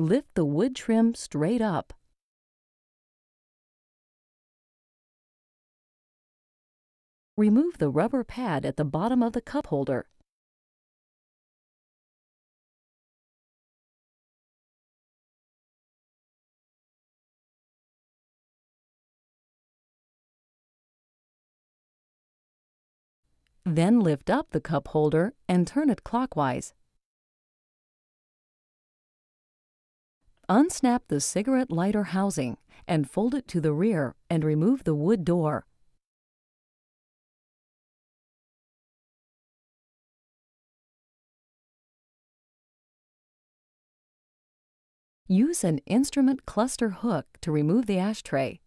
Lift the wood trim straight up. Remove the rubber pad at the bottom of the cup holder. Then lift up the cup holder and turn it clockwise. Unsnap the cigarette lighter housing and fold it to the rear and remove the wood door. Use an instrument cluster hook to remove the ashtray